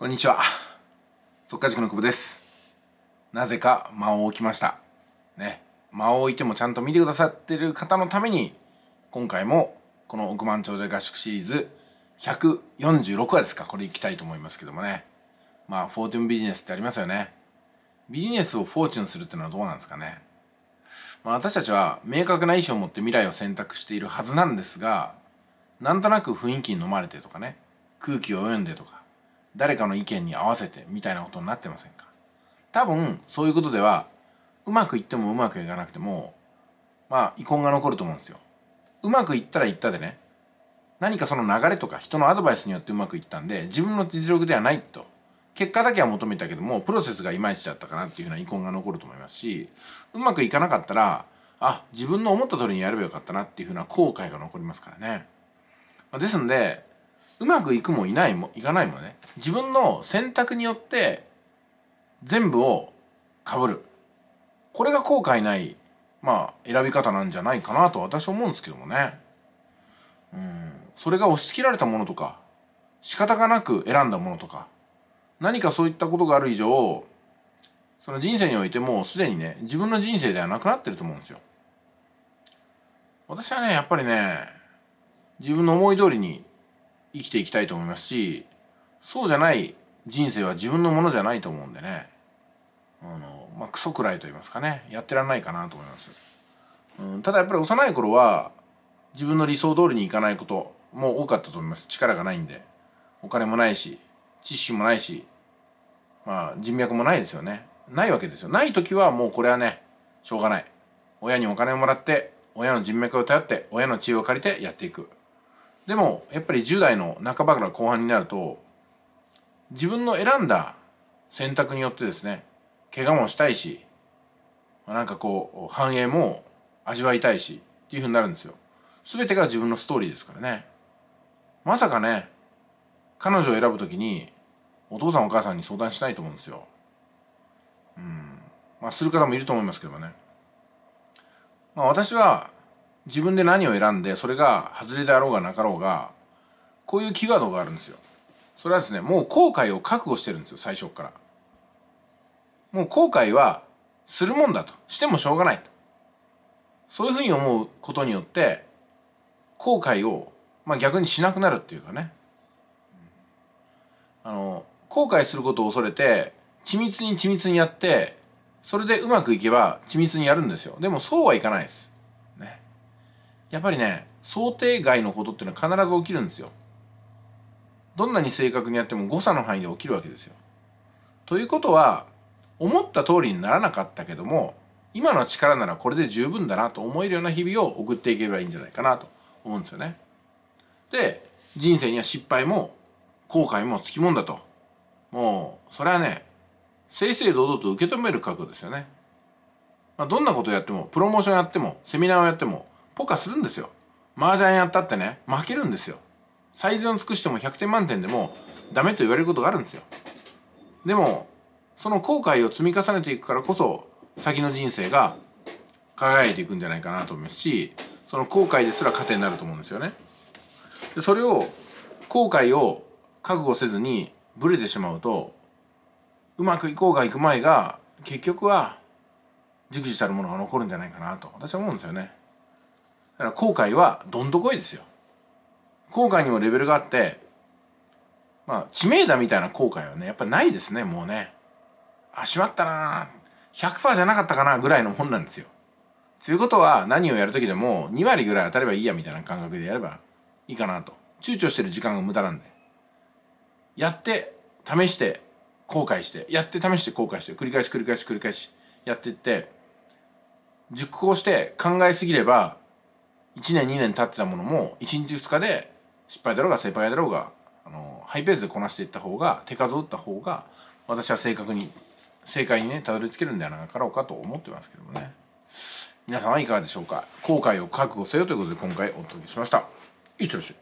こんにちは。速稼塾の久保です。なぜか間を置きました。ね。間を置いてもちゃんと見てくださってる方のために、今回もこの億万長者合宿シリーズ146話ですか。これいきたいと思いますけどもね。まあ、フォーチュンビジネスってありますよね。ビジネスをフォーチュンするってのはどうなんですかね。まあ、私たちは明確な意思を持って未来を選択しているはずなんですが、なんとなく雰囲気に飲まれてとかね、空気を読んでとか、誰かの意見に合わせてみたいなことになってませんか多分そういうことではうまくいってもうまくいかなくてもまあ遺恨が残ると思うんですよ。うまくいったらいったでね何かその流れとか人のアドバイスによってうまくいったんで自分の実力ではないと結果だけは求めたけどもプロセスがいまいちだったかなっていうふうな遺恨が残ると思いますしうまくいかなかったらあ自分の思った通りにやればよかったなっていうふうな後悔が残りますからね。ですんでうまくいくもいないもいかないもね自分の選択によって全部をかぶるこれが後悔ないまあ選び方なんじゃないかなと私は思うんですけどもねうんそれが押し付けられたものとか仕方がなく選んだものとか何かそういったことがある以上その人生においてもうすでにね自分の人生ではなくなってると思うんですよ私はねやっぱりね自分の思い通りに生きていきたいと思いますしそうじゃない人生は自分のものじゃないと思うんでねあの、まあ、クソくらいと言いますかねやってらんないかなと思います、うん、ただやっぱり幼い頃は自分の理想通りにいかないことも多かったと思います力がないんでお金もないし知識もないしまあ人脈もないですよねないわけですよない時はもうこれはねしょうがない親にお金をもらって親の人脈を頼って親の知恵を借りてやっていくでもやっぱり10代の半ばから後半になると自分の選んだ選択によってですね怪我もしたいしなんかこう繁栄も味わいたいしっていうふうになるんですよ。全てが自分のストーリーですからね。まさかね彼女を選ぶ時にお父さんお母さんに相談しないと思うんですよ。うんまあする方もいると思いますけどね。まあ私は自分で何を選んでそれが外れであろうがなかろうがこういうキーワードがあるんですよそれはですねもう後悔を覚悟してるんですよ最初からもう後悔はするもんだとしてもしょうがないとそういうふうに思うことによって後悔を、まあ、逆にしなくなるっていうかねあの後悔することを恐れて緻密に緻密にやってそれでうまくいけば緻密にやるんですよでもそうはいかないですやっぱりね想定外のことっていうのは必ず起きるんですよどんなに正確にやっても誤差の範囲で起きるわけですよということは思った通りにならなかったけども今の力ならこれで十分だなと思えるような日々を送っていけばいいんじゃないかなと思うんですよねで人生には失敗も後悔もつきもんだともうそれはね正々堂々と受け止める覚悟ですよね、まあ、どんなことをやってもプロモーションやってもセミナーをやってもポカするんですよ麻雀やったってね負けるんですよ最善を尽くしても100点満点でもダメと言われることがあるんですよでもその後悔を積み重ねていくからこそ先の人生が輝いていくんじゃないかなと思いますしその後悔ですら糧になると思うんですよねでそれを後悔を覚悟せずにブレてしまうとうまくいこうがいく前が結局は熟知たるものが残るんじゃないかなと私は思うんですよね。だから後悔はどんどこいですよ後悔にもレベルがあってまあ知名度みたいな後悔はねやっぱないですねもうねあしまったな100%じゃなかったかなぐらいのもんなんですよということは何をやる時でも2割ぐらい当たればいいやみたいな感覚でやればいいかなと躊躇してる時間が無駄なんでやって試して後悔してやって試して後悔して繰り返し繰り返し繰り返しやっていって熟考して考えすぎれば1年2年経ってたものも1日2日で失敗だろうが失敗だろうがあのハイペースでこなしていった方が手数を打った方が私は正確に正解にねたどり着けるんではなかろうかと思ってますけどもね皆さんはいかがでしょうか後悔を覚悟せよということで今回お届けしましたいってらっしゃい